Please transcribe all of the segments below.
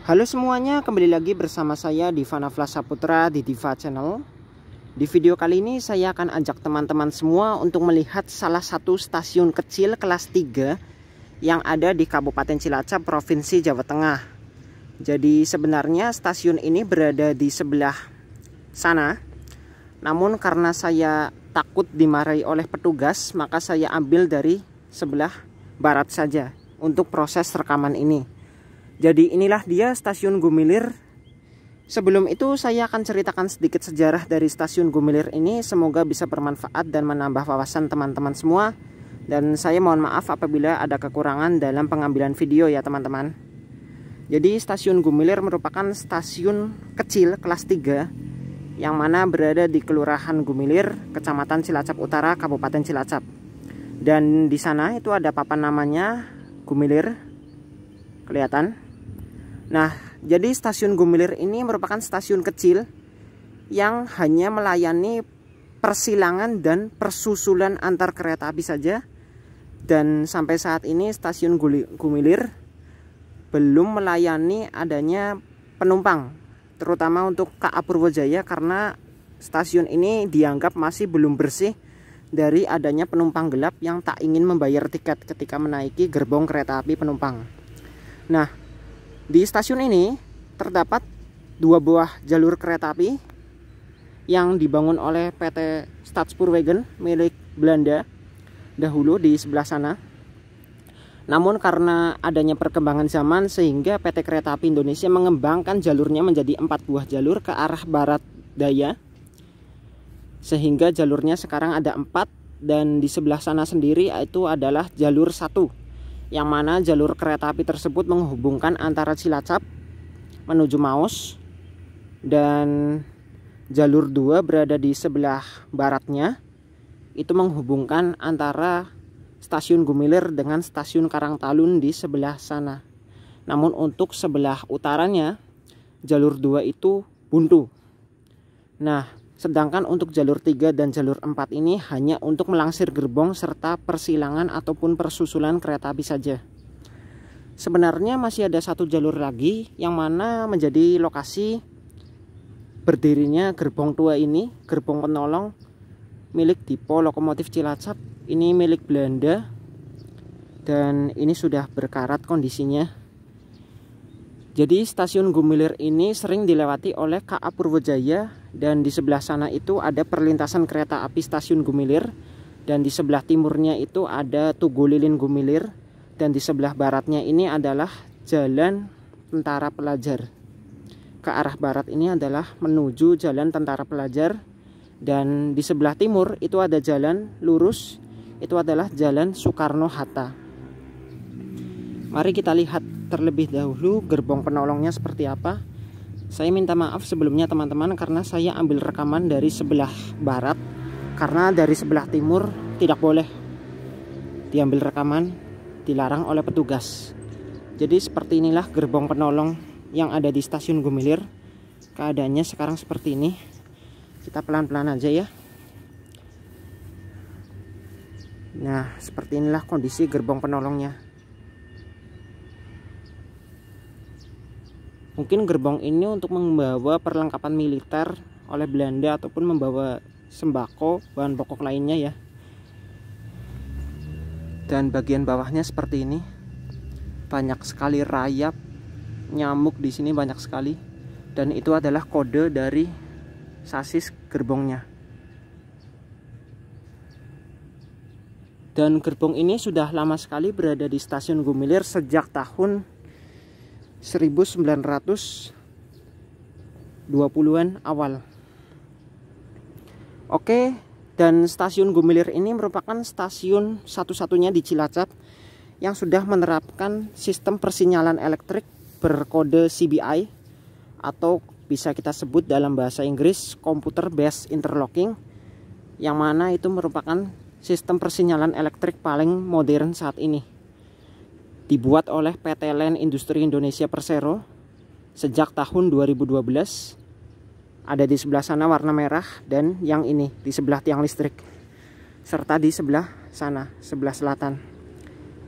Halo semuanya, kembali lagi bersama saya Divana Flasa Putra di Diva Channel. Di video kali ini saya akan ajak teman-teman semua untuk melihat salah satu stasiun kecil kelas 3 yang ada di Kabupaten Cilacap, Provinsi Jawa Tengah. Jadi sebenarnya stasiun ini berada di sebelah sana. Namun karena saya takut dimarahi oleh petugas, maka saya ambil dari sebelah barat saja untuk proses rekaman ini. Jadi inilah dia stasiun Gumilir. Sebelum itu saya akan ceritakan sedikit sejarah dari stasiun Gumilir ini. Semoga bisa bermanfaat dan menambah wawasan teman-teman semua. Dan saya mohon maaf apabila ada kekurangan dalam pengambilan video ya teman-teman. Jadi stasiun Gumilir merupakan stasiun kecil kelas 3 yang mana berada di Kelurahan Gumilir, Kecamatan Cilacap Utara, Kabupaten Cilacap. Dan di sana itu ada papan namanya Gumilir. Kelihatan? Nah, jadi stasiun Gumilir ini merupakan stasiun kecil yang hanya melayani persilangan dan persusulan antar kereta api saja. Dan sampai saat ini stasiun Gumilir belum melayani adanya penumpang, terutama untuk KA Purwojaya karena stasiun ini dianggap masih belum bersih dari adanya penumpang gelap yang tak ingin membayar tiket ketika menaiki gerbong kereta api penumpang. Nah, di stasiun ini terdapat dua buah jalur kereta api yang dibangun oleh PT Stadspurwegen milik Belanda dahulu di sebelah sana. Namun karena adanya perkembangan zaman sehingga PT Kereta Api Indonesia mengembangkan jalurnya menjadi empat buah jalur ke arah barat daya. Sehingga jalurnya sekarang ada empat dan di sebelah sana sendiri itu adalah jalur satu yang mana jalur kereta api tersebut menghubungkan antara Cilacap menuju Maus dan jalur 2 berada di sebelah baratnya itu menghubungkan antara stasiun Gumilir dengan stasiun Karangtalun di sebelah sana. Namun untuk sebelah utaranya jalur 2 itu buntu. Nah, Sedangkan untuk jalur 3 dan jalur 4 ini hanya untuk melangsir gerbong serta persilangan ataupun persusulan kereta api saja. Sebenarnya masih ada satu jalur lagi yang mana menjadi lokasi berdirinya gerbong tua ini, gerbong penolong milik Dipo Lokomotif Cilacap. Ini milik Belanda dan ini sudah berkarat kondisinya. Jadi stasiun Gumilir ini sering dilewati oleh KA Purwojaya dan di sebelah sana itu ada perlintasan kereta api stasiun Gumilir dan di sebelah timurnya itu ada Tugu Lilin Gumilir dan di sebelah baratnya ini adalah jalan tentara pelajar ke arah barat ini adalah menuju jalan tentara pelajar dan di sebelah timur itu ada jalan lurus itu adalah jalan Soekarno-Hatta mari kita lihat terlebih dahulu gerbong penolongnya seperti apa saya minta maaf sebelumnya teman-teman karena saya ambil rekaman dari sebelah barat karena dari sebelah timur tidak boleh diambil rekaman, dilarang oleh petugas. Jadi seperti inilah gerbong penolong yang ada di stasiun Gumilir. Keadaannya sekarang seperti ini. Kita pelan-pelan aja ya. Nah, seperti inilah kondisi gerbong penolongnya. Mungkin gerbong ini untuk membawa perlengkapan militer oleh Belanda ataupun membawa sembako, bahan pokok lainnya ya. Dan bagian bawahnya seperti ini. Banyak sekali rayap nyamuk di sini banyak sekali dan itu adalah kode dari sasis gerbongnya. Dan gerbong ini sudah lama sekali berada di stasiun Gumilir sejak tahun 1920-an awal. Oke, dan stasiun Gumilir ini merupakan stasiun satu-satunya di Cilacap yang sudah menerapkan sistem persinyalan elektrik berkode CBI atau bisa kita sebut dalam bahasa Inggris computer based interlocking yang mana itu merupakan sistem persinyalan elektrik paling modern saat ini dibuat oleh PT Len Industri Indonesia Persero sejak tahun 2012 ada di sebelah sana warna merah dan yang ini di sebelah tiang listrik serta di sebelah sana sebelah selatan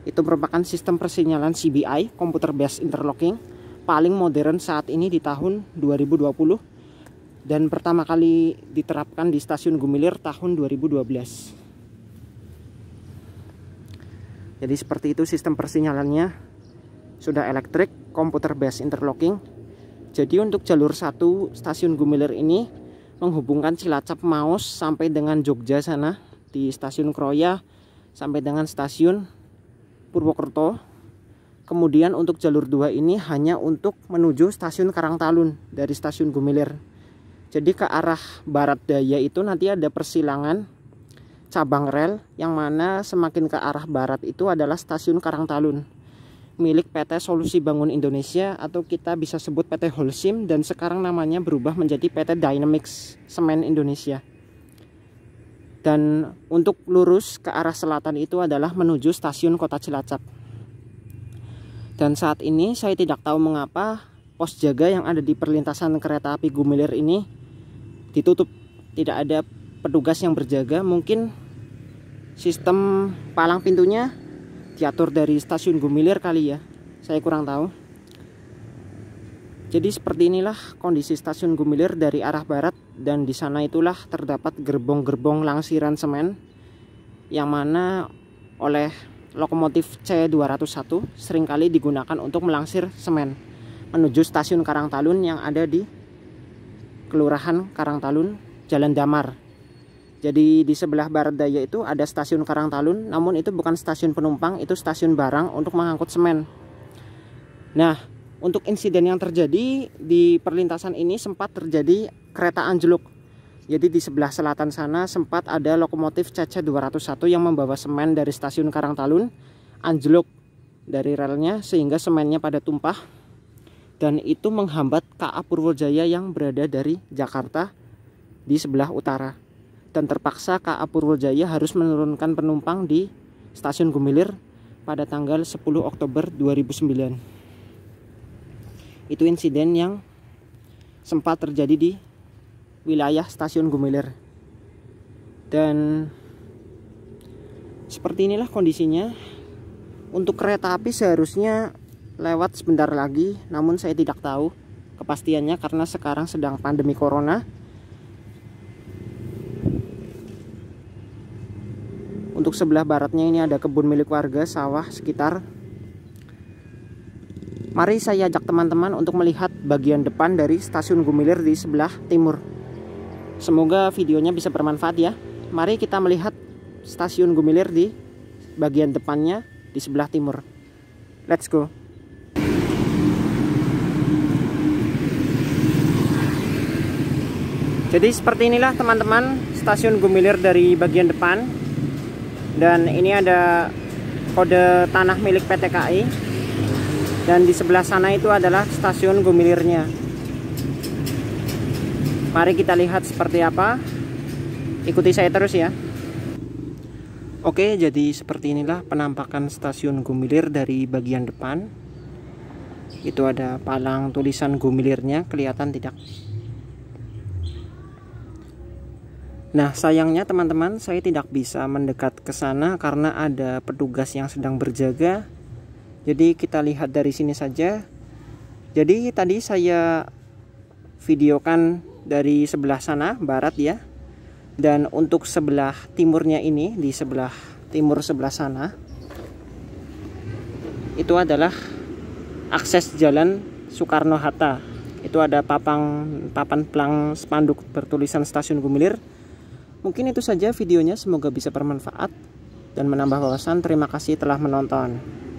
itu merupakan sistem persinyalan CBI komputer based interlocking paling modern saat ini di tahun 2020 dan pertama kali diterapkan di stasiun Gumilir tahun 2012 jadi seperti itu sistem persinyalannya sudah elektrik komputer based interlocking jadi untuk jalur satu stasiun Gumilir ini menghubungkan Cilacap Maus sampai dengan Jogja sana di stasiun Kroya sampai dengan stasiun Purwokerto kemudian untuk jalur 2 ini hanya untuk menuju stasiun Karangtalun dari stasiun Gumilir jadi ke arah barat daya itu nanti ada persilangan cabang rel yang mana semakin ke arah barat itu adalah stasiun Karangtalun milik PT Solusi Bangun Indonesia atau kita bisa sebut PT Holcim dan sekarang namanya berubah menjadi PT Dynamics Semen Indonesia. Dan untuk lurus ke arah selatan itu adalah menuju stasiun Kota Cilacap. Dan saat ini saya tidak tahu mengapa pos jaga yang ada di perlintasan kereta api Gumilir ini ditutup. Tidak ada petugas yang berjaga mungkin sistem palang pintunya diatur dari stasiun Gumilir kali ya saya kurang tahu jadi seperti inilah kondisi stasiun Gumilir dari arah barat dan di sana itulah terdapat gerbong-gerbong langsiran semen yang mana oleh lokomotif C201 seringkali digunakan untuk melangsir semen menuju stasiun Karangtalun yang ada di Kelurahan Karangtalun, Jalan Damar, jadi di sebelah barat daya itu ada stasiun Karang Talun, namun itu bukan stasiun penumpang, itu stasiun barang untuk mengangkut semen. Nah, untuk insiden yang terjadi di perlintasan ini sempat terjadi kereta anjlok. Jadi di sebelah selatan sana sempat ada lokomotif CC 201 yang membawa semen dari stasiun Karang Talun anjlok dari relnya sehingga semennya pada tumpah dan itu menghambat KA Purwojaya yang berada dari Jakarta di sebelah utara dan terpaksa KA Purwojaya harus menurunkan penumpang di stasiun Gumilir pada tanggal 10 Oktober 2009. Itu insiden yang sempat terjadi di wilayah stasiun Gumilir. Dan seperti inilah kondisinya. Untuk kereta api seharusnya lewat sebentar lagi, namun saya tidak tahu kepastiannya karena sekarang sedang pandemi corona Untuk sebelah baratnya ini ada kebun milik warga, sawah sekitar. Mari saya ajak teman-teman untuk melihat bagian depan dari stasiun Gumilir di sebelah timur. Semoga videonya bisa bermanfaat ya. Mari kita melihat stasiun Gumilir di bagian depannya di sebelah timur. Let's go. Jadi seperti inilah teman-teman stasiun Gumilir dari bagian depan dan ini ada kode tanah milik PT KAI dan di sebelah sana itu adalah stasiun Gumilirnya mari kita lihat seperti apa ikuti saya terus ya Oke jadi seperti inilah penampakan stasiun Gumilir dari bagian depan itu ada palang tulisan Gumilirnya kelihatan tidak Nah, sayangnya teman-teman, saya tidak bisa mendekat ke sana karena ada petugas yang sedang berjaga. Jadi kita lihat dari sini saja. Jadi tadi saya videokan dari sebelah sana barat ya. Dan untuk sebelah timurnya ini di sebelah timur sebelah sana itu adalah akses jalan Soekarno Hatta. Itu ada papang papan pelang spanduk bertulisan Stasiun Gumilir Mungkin itu saja videonya, semoga bisa bermanfaat dan menambah wawasan. Terima kasih telah menonton.